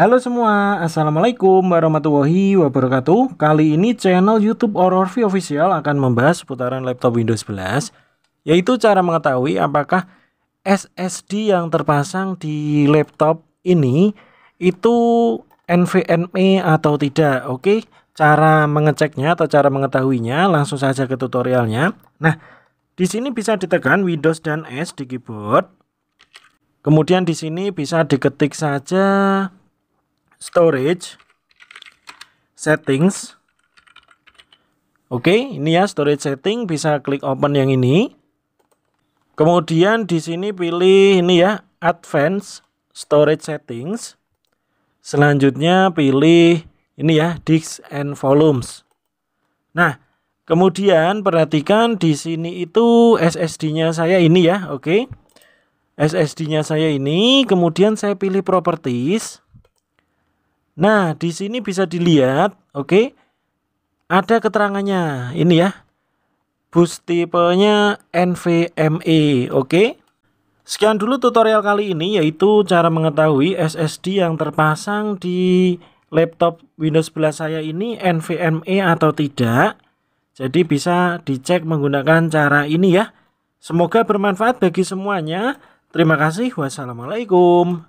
Halo semua, Assalamualaikum warahmatullahi wabarakatuh Kali ini channel Youtube Horror v Official akan membahas seputaran laptop Windows 11 Yaitu cara mengetahui apakah SSD yang terpasang di laptop ini Itu NVMe atau tidak, oke Cara mengeceknya atau cara mengetahuinya langsung saja ke tutorialnya Nah, di sini bisa ditekan Windows dan S di keyboard Kemudian di sini bisa diketik saja storage settings oke ini ya storage setting bisa klik open yang ini kemudian di sini pilih ini ya advanced storage settings selanjutnya pilih ini ya disk and volumes nah kemudian perhatikan di sini itu SSD-nya saya ini ya oke SSD-nya saya ini kemudian saya pilih properties Nah, di sini bisa dilihat, oke. Okay, ada keterangannya. Ini ya. Bus tipenya NVMe, oke. Okay. Sekian dulu tutorial kali ini yaitu cara mengetahui SSD yang terpasang di laptop Windows 11 saya ini NVMe atau tidak. Jadi bisa dicek menggunakan cara ini ya. Semoga bermanfaat bagi semuanya. Terima kasih. Wassalamualaikum.